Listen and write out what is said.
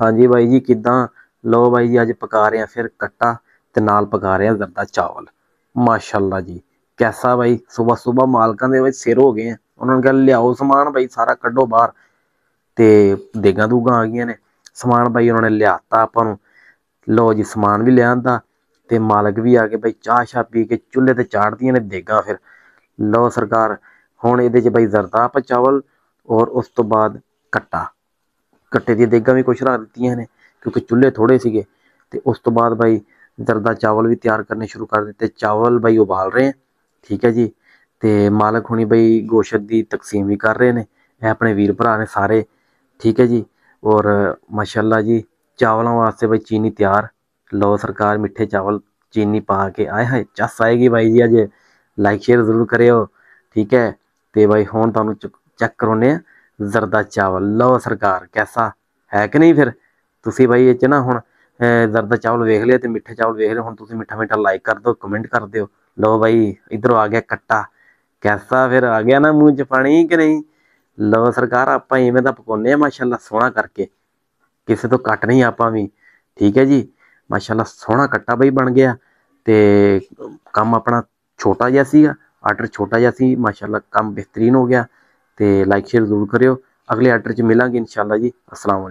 ਹਾਂਜੀ ਬਾਈ ਜੀ ਕਿਦਾਂ ਲੋ ਬਾਈ ਜੀ ਅੱਜ ਪਕਾ ਰਹੇ ਆ ਫਿਰ ਕੱਟਾ ਤੇ ਨਾਲ ਪਕਾ ਰਹੇ ਆ ਜ਼ਰਦਾ ਚਾਵਲ ਮਾਸ਼ਾਅੱਲਾ ਜੀ ਕੈਸਾ ਬਾਈ ਸਵੇਰ ਸਵੇਰ ਮਾਲਕਾਂ ਦੇ ਵਿੱਚ ਸਿਰ ਹੋ ਗਏ ਆ ਉਹਨਾਂ ਨੇ ਕਿਹਾ ਲਿਆਓ ਸਮਾਨ ਬਾਈ ਸਾਰਾ ਕੱਢੋ ਬਾਹਰ ਤੇ ਦੇਗਾ ਦੂਗਾ ਆ ਗਈਆਂ ਨੇ ਸਮਾਨ ਬਾਈ ਉਹਨਾਂ ਨੇ ਲਿਆਤਾ ਆਪਾਂ ਨੂੰ ਲੋ ਜੀ ਸਮਾਨ ਵੀ ਲਿਆਂਦਾ ਤੇ ਮਾਲਕ ਵੀ ਆ ਕੇ ਬਾਈ ਚਾਹ ਛਾ ਪੀ ਕੇ ਚੁੱਲ੍ਹੇ ਤੇ ਚਾੜਦੀਆਂ ਨੇ ਦੇਗਾ ਫਿਰ ਲੋ ਸਰਕਾਰ ਹੁਣ ਇਹਦੇ 'ਚ ਬਾਈ ਜ਼ਰਦਾ ਆਪਾਂ ਚਾਵਲ ਔਰ ਉਸ ਤੋਂ ਬਾਅਦ ਕੱਟਾ ਕੱਟੇ ਦੀਆਂ ਦੇਗਾਂ ਵੀ ਕੁਛ ਰਾਂ ਦਿੱਤੀਆਂ ਨੇ ਕਿਉਂਕਿ ਚੁੱਲ੍ਹੇ ਥੋੜੇ ਸੀਗੇ ਤੇ ਉਸ ਤੋਂ ਬਾਅਦ ਬਾਈ ਦਰਦਾ ਚਾਵਲ ਵੀ ਤਿਆਰ ਕਰਨੇ ਸ਼ੁਰੂ ਕਰ ਦਿੱਤੇ ਚਾਵਲ ਬਾਈ ਉਬਾਲ ਰਹੇ ਆ ਠੀਕ ਹੈ ਜੀ ਤੇ ਮਾਲਕ ਹੁਣੀ ਭਾਈ ਗੋਸ਼ਤ ਦੀ ਤਕਸੀਮ ਵੀ ਕਰ ਰਹੇ ਨੇ ਐ ਆਪਣੇ ਵੀਰ ਭਰਾ ਨੇ ਸਾਰੇ ਠੀਕ ਹੈ ਜੀ ਔਰ ਮਾਸ਼ਾਅੱਲਾ ਜੀ ਚਾਵਲਾਂ ਵਾਸਤੇ ਭਾਈ ਚੀਨੀ ਤਿਆਰ ਲੋ ਸਰਕਾਰ ਮਿੱਠੇ ਚਾਵਲ ਚੀਨੀ ਪਾ ਕੇ ਆਏ ਹਾਏ ਚਸ ਆਏਗੀ ਬਾਈ ਜੀ ਅੱਜ ਲਾਈਕ ਸ਼ੇਅਰ ਜ਼ਰੂਰ ਕਰਿਓ ਠੀਕ ਹੈ ਤੇ ਬਾਈ ਹੁਣ ਤੁਹਾਨੂੰ ਚੈੱਕ ਕਰਾਉਨੇ ਆ ਜ਼ਰਦਾ ਚਾਵਲ ਲਓ ਸਰਕਾਰ ਕੈਸਾ ਹੈ ਕਿ ਨਹੀਂ ਫਿਰ ਤੁਸੀਂ ਬਾਈ ਇਹ ਚ ਨਾ ਹੁਣ ਜ਼ਰਦਾ ਚਾਵਲ ਵੇਖ ਲਿਆ ਤੇ ਮਿੱਠੇ ਚਾਵਲ ਵੇਖ ਲਿਆ ਹੁਣ ਤੁਸੀਂ ਮਿੱਠਾ ਮਿੱਠਾ ਲਾਈਕ ਕਰ ਦਿਓ ਕਮੈਂਟ ਕਰ ਦਿਓ ਲਓ ਬਾਈ ਇਧਰੋਂ ਆ ਗਿਆ ਕੱਟਾ ਕੈਸਾ ਫਿਰ ਆ ਗਿਆ ਨਾ ਮੂੰਹ ਚ ਪਾਣੀ ਕਿ ਨਹੀਂ ਲਓ ਸਰਕਾਰ ਆਪਾਂ ਇਵੇਂ ਦਾ ਪਕਾਉਨੇ ਆ ਮਾਸ਼ਾਅੱਲਾ ਸੋਹਣਾ ਕਰਕੇ ਕਿਸੇ ਤੋਂ ਕੱਟ ਨਹੀਂ ਆਪਾਂ ਵੀ ਠੀਕ ਹੈ ਜੀ ਮਾਸ਼ਾਅੱਲਾ ਸੋਹਣਾ ਕੱਟਾ ਬਈ ਬਣ ਗਿਆ ਤੇ ਕੰਮ ਆਪਣਾ ਛੋਟਾ ਜਿਹਾ ਸੀਗਾ ਆਰਡਰ ਛੋਟਾ ਜਿਹਾ ਸੀ ਮਾਸ਼ਾਅੱਲਾ ਕੰਮ ਬਿਹਤਰੀਨ ਹੋ ਗਿਆ ਤੇ ਲਾਈਕ ਸ਼ੇਅਰ ਜ਼ਰੂਰ ਕਰਿਓ ਅਗਲੇ ਆਰਡਰ 'ਚ ਮਿਲਾਂਗੇ ਇਨਸ਼ਾਅੱਲਾ ਜੀ ਅਸਲਾਮ